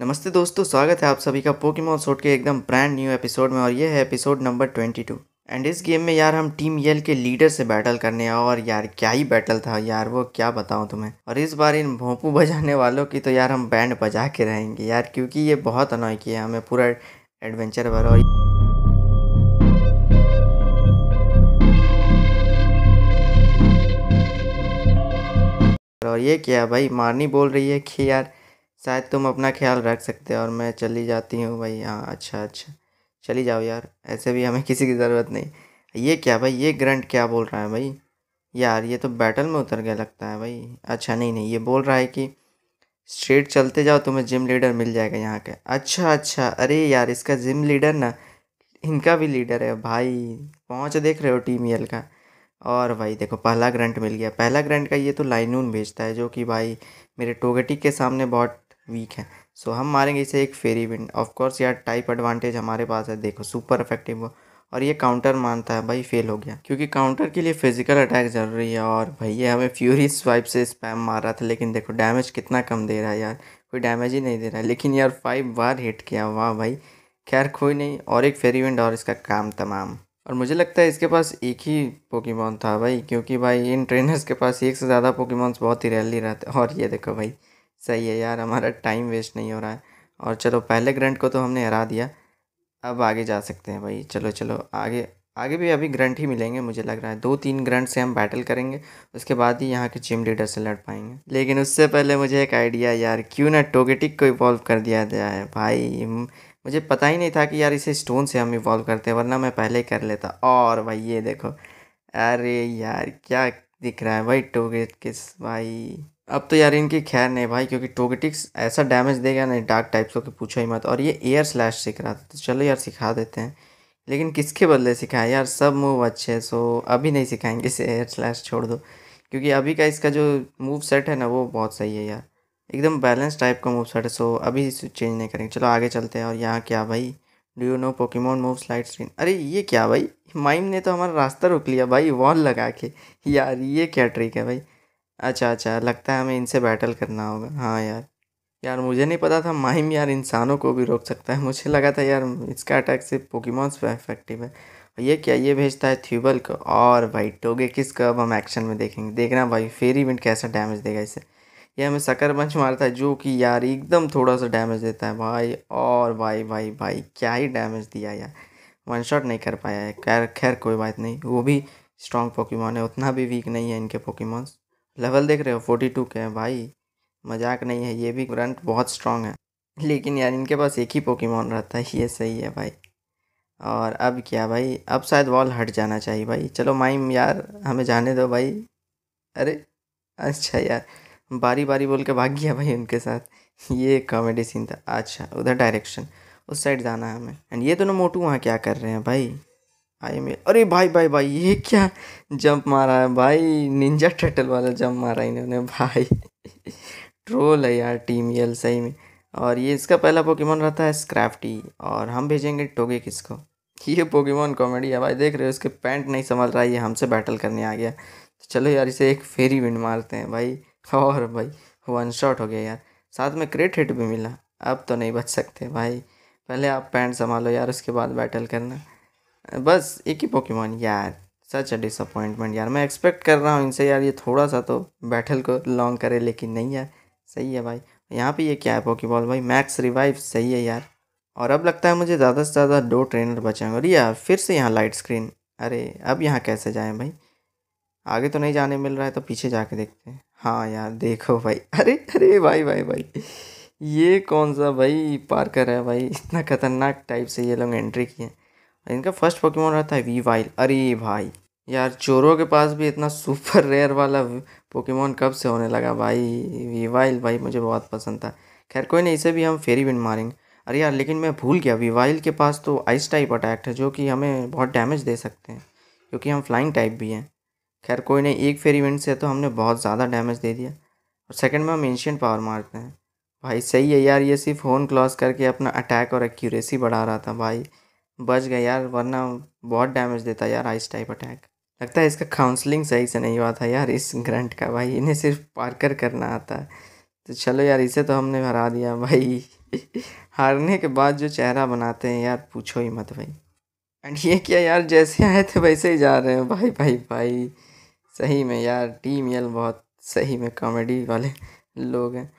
नमस्ते दोस्तों स्वागत है आप सभी का पोकेमॉन सोट के एकदम ब्रांड न्यू एपिसोड में और ये है episode number twenty two and इस गेम में यार हम टीम यल के लीडर से बैटल करने आओ और यार क्या ही बैटल था यार वो क्या बताऊँ तुम्हें और इस बार इन भोंपू बजाने वालों की तो यार हम बैंड बजा के रहेंगे यार क्योंकि ये बहुत अनोई किया हमें पूरा एडवेंचर भर और और ये क्या भाई मारनी बोल रही है कि यार शायद तुम अपना ख्याल रख सकते हो और मैं चली जाती हूँ भाई हाँ अच्छा अच्छा चली जाओ यार ऐसे भी हमें किसी की ज़रूरत नहीं ये क्या भाई ये ग्रंट क्या बोल रहा है भाई यार ये तो बैटल में उतर गया लगता है भाई अच्छा नहीं नहीं ये बोल रहा है कि स्ट्रेट चलते जाओ तुम्हें जिम लीडर मिल जाएगा यहाँ का अच्छा अच्छा अरे यार इसका जिम लीडर ना इनका भी लीडर है भाई पहुँच देख रहे हो टीम यल का और भाई देखो पहला ग्रंट मिल गया पहला ग्रंट का ये तो लाइनून भेजता है जो कि भाई मेरे टोगेटी के सामने बहुत वीक है सो हम मारेंगे इसे एक फेरी विंड ऑफकोर्स यार टाइप एडवांटेज हमारे पास है देखो सुपर इफेक्टिव और ये काउंटर मानता है भाई फेल हो गया क्योंकि काउंटर के लिए फिजिकल अटैक ज़रूरी है और भाई ये हमें फ्यूरी स्वाइप से स्पैम मार रहा था लेकिन देखो डैमेज कितना कम दे रहा है यार कोई डैमेज ही नहीं दे रहा है लेकिन यार फाइव बार हिट किया वाह भाई खैर कोई नहीं और एक फेरी विंड और इसका काम तमाम और मुझे लगता है इसके पास एक ही पोकीमॉन था भाई क्योंकि भाई इन ट्रेनर्स के पास एक से ज़्यादा पोकीमॉन्स बहुत ही रैली रहते और ये देखो भाई सही है यार हमारा टाइम वेस्ट नहीं हो रहा है और चलो पहले ग्रंट को तो हमने हरा दिया अब आगे जा सकते हैं भाई चलो चलो आगे आगे भी अभी ग्रंट ही मिलेंगे मुझे लग रहा है दो तीन ग्रंट से हम बैटल करेंगे उसके बाद ही यहाँ के जिम लीडर से लड़ पाएंगे लेकिन उससे पहले मुझे एक आइडिया यार क्यों ना टोगेटिक को इवॉल्व कर दिया गया है भाई मुझे पता ही नहीं था कि यार इसे स्टोन से हम इवॉल्व करते हैं वरना मैं पहले ही कर लेता और भाई ये देखो अरे यार क्या दिख रहा है भाई टोगेट किस भाई अब तो यार इनकी खैर नहीं भाई क्योंकि टोगेटिक्स ऐसा डैमेज देगा नहीं डार्क टाइप्स को कि पूछो ही मत और ये एयर स्लैश सीख रहा था तो चलो यार सिखा देते हैं लेकिन किसके बदले सिखाएं यार सब मूव अच्छे हैं सो अभी नहीं सिखाएंगे इसे एयर स्लैश छोड़ दो क्योंकि अभी का इसका जो मूव सेट है ना वो बहुत सही है यार एकदम बैलेंस टाइप का मूव सेट है सो अभी इसे चेंज नहीं करेंगे चलो आगे चलते हैं और यहाँ क्या भाई do you know Pokemon move slide screen अरे ये क्या भाई माइम ने तो हमारा रास्ता रोक लिया भाई वॉल लगा के यार ये क्या ट्रिक है भाई अच्छा अच्छा लगता है हमें इनसे बैटल करना होगा हाँ यार यार मुझे नहीं पता था माहिम यार इंसानों को भी रोक सकता है मुझे लगा था यार इसका अटैक सिर्फ पोकीमॉन्स पर इफेक्टिव है ये क्या ये भेजता है थ्यूबल को और भाई टोगे किस का अब हम एक्शन में देखेंगे देखना भाई फेरी विंड कैसा डैमेज देगा इसे ये हमें सकर पंच मारता है जो कि यार एकदम थोड़ा सा डैमेज देता है भाई और भाई भाई भाई क्या ही डैमेज दिया यार वन शॉट नहीं कर पाया है खैर खैर कोई बात नहीं वो भी स्ट्रॉन्ग पोकीमॉन है उतना भी वीक नहीं है इनके पोकीमॉन्स लेवल देख रहे हो फोर्टी टू के हैं भाई मजाक नहीं है ये भी ग्रंट बहुत स्ट्रांग है लेकिन यार इनके पास एक ही पोकीमोन रहता है ये सही है भाई और अब क्या भाई अब शायद वॉल हट जाना चाहिए भाई चलो माइम यार हमें जाने दो भाई अरे अच्छा यार बारी बारी बोल के भाग गया भाई उनके साथ ये कॉमेडी सीन था अच्छा उधर डायरेक्शन उस साइड जाना है हमें एंड ये दोनों मोटू वहाँ क्या कर रहे हैं भाई आई में अरे भाई भाई भाई ये क्या जंप मारा है भाई निंजा टटल वाला जंप मारा इन्होंने भाई ट्रोल है यार टीम यल सही में और ये इसका पहला पोकेमोन रहता है स्क्रैफ्टी और हम भेजेंगे टोगे किसको ये पोकेमोन कॉमेडी है भाई देख रहे हो इसके पैंट नहीं संभल रहा है ये हमसे बैटल करने आ गया तो चलो यार इसे एक फेरी विंड मारते हैं भाई और भाई वन शॉट हो गया यार साथ में क्रेट हिट भी मिला अब तो नहीं बच सकते भाई पहले आप पैंट संभालो यार उसके बाद बैटल करना बस एक ही पोकेमॉन यार सच अ डिसअपॉइंटमेंट यार मैं एक्सपेक्ट कर रहा हूँ इनसे यार ये थोड़ा सा तो बैटल को लॉन्ग करे लेकिन नहीं यार सही है भाई यहाँ पे ये क्या है पोकेबॉल भाई मैक्स रिवाइव सही है यार और अब लगता है मुझे ज़्यादा से ज़्यादा दो ट्रेनर बचे और यार फिर से यहाँ लाइट स्क्रीन अरे अब यहाँ कैसे जाएँ भाई आगे तो नहीं जाने मिल रहा है तो पीछे जाके देखते हैं हाँ यार देखो भाई अरे अरे भाई भाई भाई ये कौन सा भाई पार्कर है भाई इतना खतरनाक टाइप से ये लोग एंट्री किए हैं इनका फर्स्ट पोकेमोन रहता है वी वाइल अरे भाई यार चोरों के पास भी इतना सुपर रेयर वाला पोकेमोन कब से होने लगा भाई वी वाइल भाई मुझे बहुत पसंद था खैर कोई नहीं इसे भी हम फेरी विंड मारेंगे अरे यार लेकिन मैं भूल गया विवाइल के पास तो आइस टाइप अटैक है जो कि हमें बहुत डैमेज दे सकते हैं क्योंकि हम फ्लाइंग टाइप भी हैं खैर कोई नहीं एक फेरी विंड से तो हमने बहुत ज़्यादा डैमेज दे दिया और सेकेंड में हम एंशियंट पावर मारते हैं भाई सही है यार ये सिर्फ होन क्लॉस करके अपना अटैक और एक्यूरेसी बढ़ा रहा था भाई बच गया यार वरना बहुत डैमेज देता यार आइस टाइप अटैक लगता है इसका काउंसलिंग सही से नहीं हुआ था यार इस ग्रंट का भाई इन्हें सिर्फ पार्कर करना आता है तो चलो यार इसे तो हमने हरा दिया भाई हारने के बाद जो चेहरा बनाते हैं यार पूछो ही मत भाई एंड ये क्या यार जैसे आए थे वैसे ही जा रहे हैं भाई भाई भाई सही में यार टीम यल बहुत सही में कॉमेडी वाले लोग हैं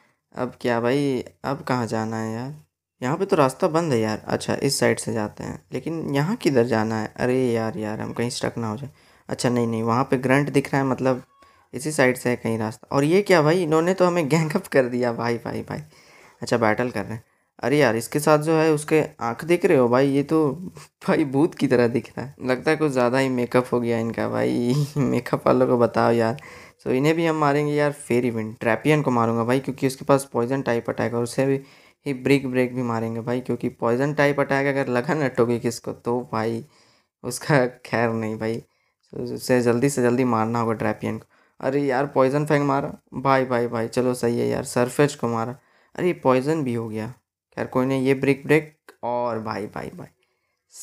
अब क्या भाई अब कहाँ जाना है यार यहाँ पे तो रास्ता बंद है यार अच्छा इस साइड से जाते हैं लेकिन यहाँ किधर जाना है अरे यार यार हम कहीं स्टक ना हो जाए अच्छा नहीं नहीं वहाँ पे ग्रंट दिख रहा है मतलब इसी साइड से है कहीं रास्ता और ये क्या भाई इन्होंने तो हमें गैंगअप कर दिया भाई भाई भाई अच्छा बैटल कर रहे हैं अरे यार इसके साथ जो है उसके आँख दिख रहे हो भाई ये तो भाई भूत की तरह दिख रहा है लगता है कुछ ज़्यादा ही मेकअप हो गया इनका भाई मेकअप वालों को बताओ यार सो इन्हें भी हम मारेंगे यार फेरी इवेंट ट्रैपियन को मारूंगा भाई क्योंकि उसके पास पॉइजन टाइप अटैक है उससे भी ही ब्रिक ब्रेक भी मारेंगे भाई क्योंकि पॉइजन टाइप अटैक अगर लगन अटोगी किसको तो भाई उसका खैर नहीं भाई उसे जल्दी से जल्दी मारना होगा ड्रैपियन को अरे यार पॉइजन फेंक मारा भाई भाई भाई चलो सही है यार सरफेज को मारा अरे पॉइजन भी हो गया खैर कोई नहीं ये ब्रिक ब्रेक और भाई भाई भाई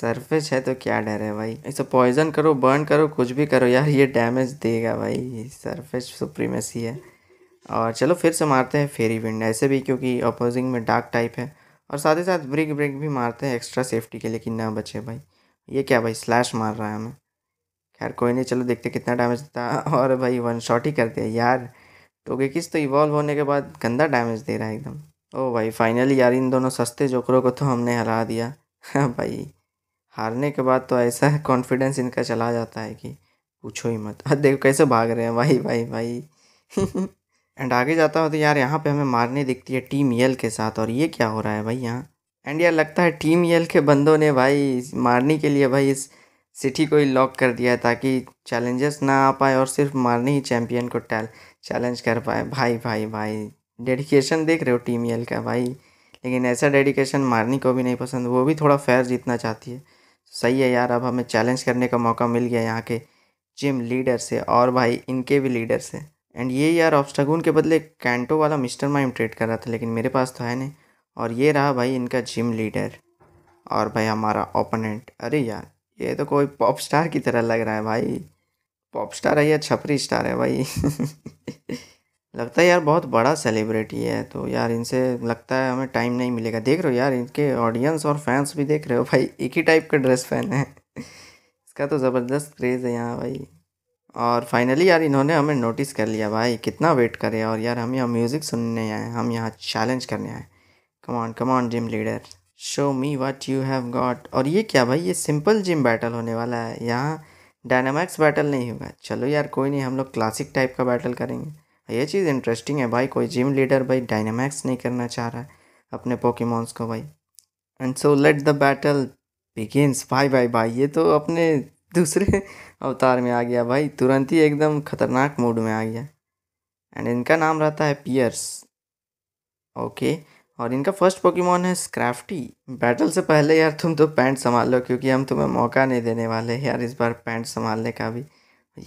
सरफेज है तो क्या डर है भाई ऐसे पॉइजन करो बर्न करो कुछ भी करो यार ये डैमेज देगा भाई सरफेज सुप्रीमेसी है और चलो फिर से मारते हैं फेरी विंड ऐसे भी क्योंकि अपोजिंग में डार्क टाइप है और साथ ही साथ ब्रिक ब्रिक भी मारते हैं एक्स्ट्रा सेफ्टी के लिए कि ना बचे भाई ये क्या भाई स्लैश मार रहा है हमें खैर कोई नहीं चलो देखते कितना डैमेज देता और भाई वन शॉट ही कर दिया यार तो किस तो इवॉल्व होने के बाद गंदा डैमेज दे रहा है एकदम ओ भाई फाइनली यार इन दोनों सस्ते जोकरों को तो हमने हरा दिया हाँ भाई हारने के बाद तो ऐसा कॉन्फिडेंस इनका चला जाता है कि पूछो ही मत देखो कैसे भाग रहे हैं भाई भाई भाई एंड आगे जाता हूँ तो यार यहाँ पे हमें मारने दिखती है टीम यल के साथ और ये क्या हो रहा है भाई यहाँ एंड यार लगता है टीम यल के बंदों ने भाई मारने के लिए भाई इस सिटी को ही लॉक कर दिया है ताकि चैलेंजेस ना आ पाए और सिर्फ मारने ही चैम्पियन को टैल चैलेंज कर पाए भाई भाई भाई डेडिकेशन देख रहे हो टीम यल का भाई लेकिन ऐसा डेडिकेशन मारनी को भी नहीं पसंद वो भी थोड़ा फेयर जीतना चाहती है सही है यार अब हमें चैलेंज करने का मौका मिल गया यहाँ के जिम लीडर से और भाई इनके भी लीडर से एंड ये यार ऑब्स्टागून के बदले कैंटो वाला मिस्टर माइम ट्रेड कर रहा था लेकिन मेरे पास तो है नहीं और ये रहा भाई इनका जिम लीडर और भाई हमारा ओपोनेंट अरे यार ये तो कोई पॉप स्टार की तरह लग रहा है भाई पॉप स्टार है या छपरी स्टार है भाई लगता है यार बहुत बड़ा सेलिब्रिटी है तो यार इनसे लगता है हमें टाइम नहीं मिलेगा देख रहे हो यार इनके ऑडियंस और फैंस भी देख रहे हो भाई एक ही टाइप का ड्रेस पहने हैं इसका तो ज़बरदस्त क्रेज़ है यहाँ भाई और फाइनली यार इन्होंने हमें नोटिस कर लिया भाई कितना वेट करे और यार हम यहाँ म्यूज़िक सुनने आए हम यहाँ चैलेंज करने आए come on come on gym leader show me what you have got और ये क्या भाई ये सिंपल जिम बैटल होने वाला है यहाँ डायनामैक्स बैटल नहीं होगा चलो यार कोई नहीं हम लोग क्लासिक टाइप का बैटल करेंगे ये चीज़ इंटरेस्टिंग है भाई कोई जिम लीडर भाई डायनामैक्स नहीं करना चाह रहा है अपने पोकीमोन्स को भाई and so let the battle begins भाई भाई भाई ये तो अपने दूसरे अवतार में आ गया भाई तुरंत ही एकदम खतरनाक मूड में आ गया एंड इनका नाम रहता है पियर्स ओके और इनका फर्स्ट पोकेमॉन है स्क्रैफ्टी बैटल से पहले यार तुम तो पैंट संभाल लो क्योंकि हम तुम्हें मौका नहीं देने वाले यार इस बार पैंट संभालने का भी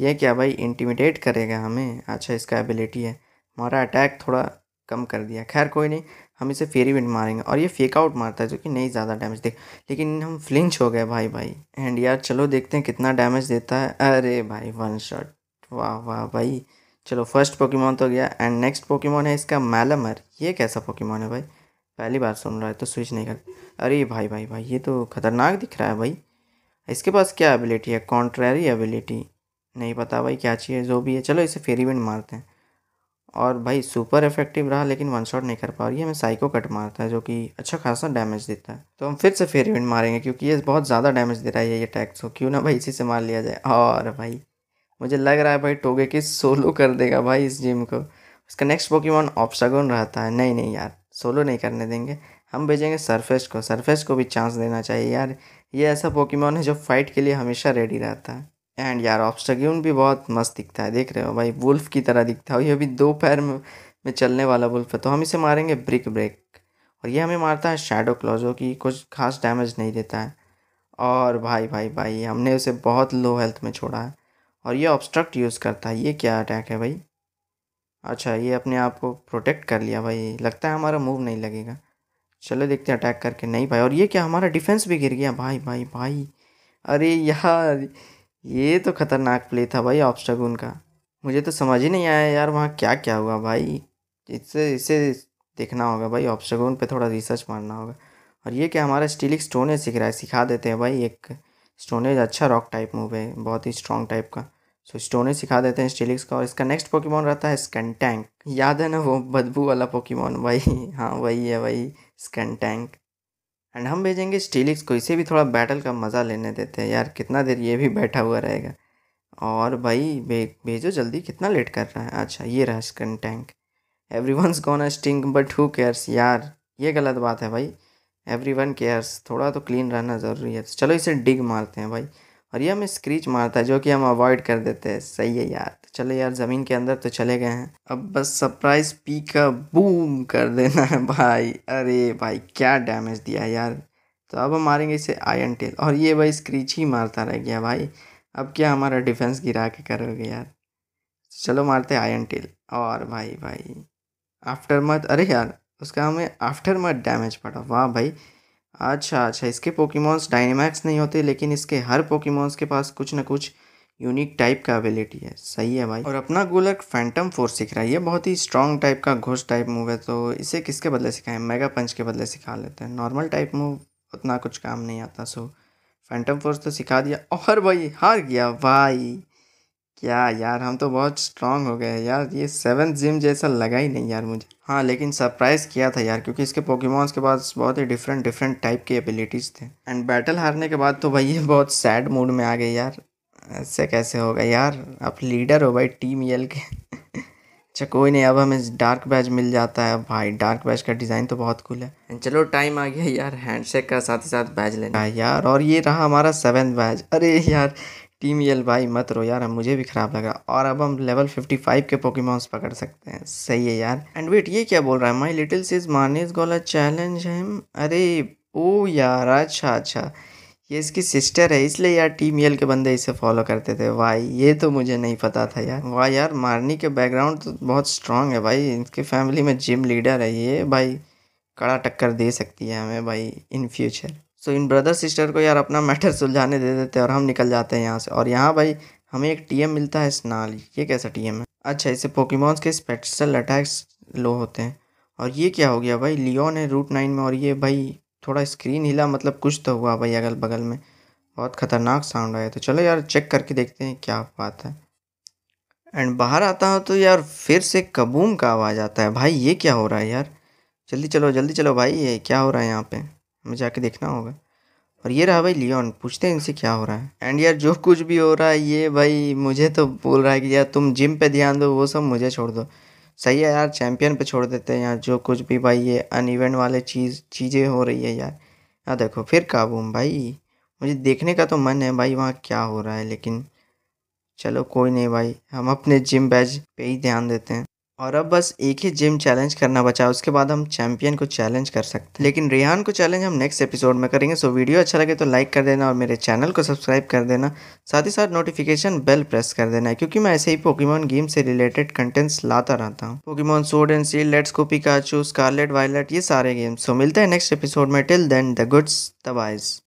ये क्या भाई इंटीमिडेट करेगा हमें अच्छा इसका एबिलिटी है हमारा अटैक थोड़ा कम कर दिया खैर कोई नहीं हम इसे फेरी विंड मारेंगे और ये फेक आउट मारता है जो कि नहीं ज़्यादा डैमेज दे लेकिन हम फ्लिंच हो गए भाई भाई एंड यार चलो देखते हैं कितना डैमेज देता है अरे भाई वन शॉट वाह वाह भाई चलो फर्स्ट पोकीमोन तो गया एंड नेक्स्ट पोकीमॉन है इसका मैलमर ये कैसा पोकीमॉन है भाई पहली बार सुन रहा है तो स्विच नहीं कर अरे भाई भाई भाई ये तो खतरनाक दिख रहा है भाई इसके पास क्या एबिलिटी है कॉन्ट्रेरी एबिलिटी नहीं पता भाई क्या चाहिए जो भी है चलो इसे फेरी विंड मारते हैं और भाई सुपर इफेक्टिव रहा लेकिन वन शॉट नहीं कर पा रही है हमें साइको कट मारता है जो कि अच्छा खासा डैमेज देता है तो हम फिर से फेयर इवेंट मारेंगे क्योंकि ये बहुत ज़्यादा डैमेज दे रहा है ये अटैक सो क्यों ना भाई इसी से मार लिया जाए और भाई मुझे लग रहा है भाई टोगे की सोलो कर देगा भाई इस जिम को उसका नेक्स्ट पोकेमॉन ऑप्शागोन रहता है नहीं नहीं यार सोलो नहीं करने देंगे हम भेजेंगे सरफेस को सरफेस को भी चांस देना चाहिए यार ये ऐसा पोकीमॉन है जो फाइट के लिए हमेशा रेडी रहता है एंड यार ऑब्स्टाग्यून भी बहुत मस्त दिखता है देख रहे हो भाई वुल्फ की तरह दिखता है ये अभी दो पैर में, में चलने वाला वुल्फ है तो हम इसे मारेंगे ब्रिक ब्रेक और ये हमें मारता है शेडो क्लॉजो की कुछ खास डैमेज नहीं देता है और भाई भाई भाई हमने उसे बहुत लो हेल्थ में छोड़ा है और ये ऑब्स्ट्रक्ट यूज़ करता है ये क्या अटैक है भाई अच्छा ये अपने आप को प्रोटेक्ट कर लिया भाई लगता है हमारा मूव नहीं लगेगा चलो देखते हैं अटैक करके नहीं भाई और ये क्या हमारा डिफेंस भी गिर गया भाई भाई भाई अरे यार ये तो ख़तरनाक प्ले था भाई ऑब्स्टागून का मुझे तो समझ ही नहीं आया यार वहाँ क्या क्या हुआ भाई इससे इसे देखना होगा भाई ऑब्स्टागून पे थोड़ा रिसर्च मारना होगा और ये क्या हमारा स्टीलिक स्टोनेज सीख रहा है सिखा देते हैं भाई एक स्टोनेज अच्छा रॉक टाइप मूव है बहुत ही स्ट्रॉन्ग टाइप का सो स्टोनेज सिखा देते हैं स्टीलिक्स का और इसका नेक्स्ट पोकीमॉन रहता है स्कैन टैंक याद है ना वो बदबू वाला पोकीमॉन भाई हाँ वही है भाई स्कैन टैंक एंड हम भेजेंगे स्टीलिक्स को इसे भी थोड़ा बैटल का मज़ा लेने देते हैं यार कितना देर ये भी बैठा हुआ रहेगा और भाई भे, भेजो जल्दी कितना लेट कर रहा है अच्छा ये रहा स्कन टैंक every one gone sting but who cares यार ये गलत बात है भाई एवरी वन केयर्स थोड़ा तो क्लीन रहना ज़रूरी है चलो इसे डिग मारते हैं भाई और ये हमें स्क्रीच मारता है जो कि हम अवॉइड कर देते हैं सही है यार तो चले यार ज़मीन के अंदर तो चले गए हैं अब बस सरप्राइज पी का बूम कर देना है भाई अरे भाई क्या डैमेज दिया है यार तो अब हम मारेंगे इसे आयन टेल और ये भाई स्क्रीच ही मारता रह गया भाई अब क्या हमारा डिफेंस गिरा के करोगे यार चलो मारते आयन टेल और भाई भाई आफ्टर मत अरे यार उसका हमें आफ्टर मत डैमेज पड़ा वाह भाई अच्छा अच्छा इसके पोकीमोन्स डायनेमैक्स नहीं होते लेकिन इसके हर पोकीमोन्स के पास कुछ ना कुछ यूनिक टाइप का एबिलिटी है सही है भाई और अपना गोलक फैंटम फोर्स सीख रहा है ये बहुत ही स्ट्रॉन्ग टाइप का घोष टाइप मूव है तो इसे किसके बदले सिखाएं मेगा पंच के बदले सिखा लेते हैं नॉर्मल टाइप मूव उतना कुछ काम नहीं आता सो फैंटम फोर्स तो सिखा दिया और भाई हार गया भाई क्या यार हम तो बहुत स्ट्रांग हो गए यार ये सेवन जिम जैसा लगा ही नहीं यार मुझे हाँ लेकिन सरप्राइज़ किया था यार क्योंकि इसके पोकेमोन्स के पास बहुत ही डिफरेंट डिफरेंट टाइप के एबिलिटीज़ थे एंड बैटल हारने के बाद तो भाई ये बहुत सैड मूड में आ गए यार ऐसे कैसे होगा यार आप लीडर हो भाई टीम यल के अच्छा कोई नहीं अब हमें डार्क बैच मिल जाता है भाई डार्क बैच का डिज़ाइन तो बहुत कूल है एंड चलो टाइम आ गया यार हैंडशेक का साथ ही साथ बैच लेना यार और ये रहा हमारा सेवन बैच अरे यार टीम यल भाई मत रो यार मुझे भी खराब लगा और अब हम लेवल 55 के पोकेमॉन्स पकड़ सकते हैं सही है यार एंड वेट ये क्या बोल रहा है माई लिटिल सीज मानेस गोला चैलेंज है अरे ओ यार अच्छा अच्छा ये इसकी सिस्टर है इसलिए यार टीम यल के बंदे इसे फॉलो करते थे भाई ये तो मुझे नहीं पता था यार वाह यार मारनी के बैकग्राउंड तो बहुत स्ट्रांग है भाई इनके फैमिली में जिम लीडर है ये भाई कड़ा टक्कर दे सकती है हमें भाई इन फ्यूचर सो तो इन ब्रदर सिस्टर को यार अपना मैटर सुलझाने दे देते हैं और हम निकल जाते हैं यहाँ से और यहाँ भाई हमें एक टीएम मिलता है स्नाल ये कैसा टीएम है अच्छा इसे पोकीमॉन्स के स्पेशल अटैक्स लो होते हैं और ये क्या हो गया भाई लियोन है रूट नाइन में और ये भाई थोड़ा स्क्रीन हिला मतलब कुछ तो हुआ भाई अगल बगल में बहुत ख़तरनाक साउंड आया तो चलो यार चेक करके देखते हैं क्या बात है एंड बाहर आता हूँ तो यार फिर से कबूम का आवाज़ आता है भाई ये क्या हो रहा है यार जल्दी चलो जल्दी चलो भाई ये क्या हो रहा है यहाँ पर मैं जाके देखना होगा और ये रहा भाई लियोन पूछते हैं इनसे क्या हो रहा है एंड यार जो कुछ भी हो रहा है ये भाई मुझे तो बोल रहा है कि यार तुम जिम पे ध्यान दो वो सब मुझे छोड़ दो सही है यार चैम्पियन पे छोड़ देते हैं यार जो कुछ भी भाई ये अन इवेंट वाले चीज़ चीज़ें हो रही है यार हाँ देखो फिर काबूम भाई मुझे देखने का तो मन है भाई वहाँ क्या हो रहा है लेकिन चलो कोई नहीं भाई हम अपने जिम बैच पे ही ध्यान देते हैं और अब बस एक ही जिम चैलेंज करना बचा उसके बाद हम चैंपियन को चैलेंज कर सकते हैं लेकिन रेहान को चैलेंज हम नेक्स्ट एपिसोड में करेंगे सो वीडियो अच्छा लगे तो लाइक कर देना और मेरे चैनल को सब्सक्राइब कर देना साथ ही साथ नोटिफिकेशन बेल प्रेस कर देना क्योंकि मैं ऐसे ही पोकीमोन गेम से रिलेटेड कंटेंट्स लाता रहता हूँ Pokemon sword and shield let's कोपी काचू स्कारलेट वायलेट ये सारे गेम्स सो मिलते हैं नेक्स्ट एपिसोड में till then the goods the buys